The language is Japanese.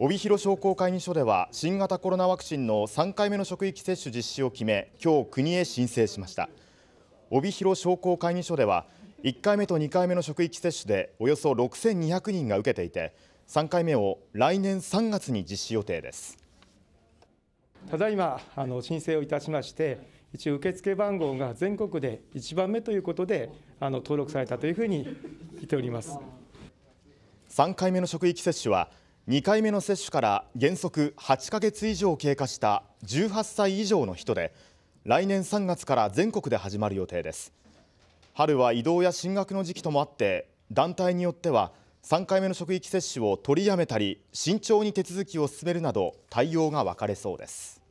帯広商工会議所では新型コロナワクチンの3回目の職域接種実施を決め今日国へ申請しました帯広商工会議所では1回目と2回目の職域接種でおよそ6200人が受けていて3回目を来年3月に実施予定ですただいまあの申請をいたしまして一応受付番号が全国で1番目ということであの登録されたというふうに聞いております3回目の職域接種は2回目の接種から原則8ヶ月以上経過した18歳以上の人で来年3月から全国で始まる予定です春は移動や進学の時期ともあって団体によっては3回目の職域接種を取りやめたり慎重に手続きを進めるなど対応が分かれそうです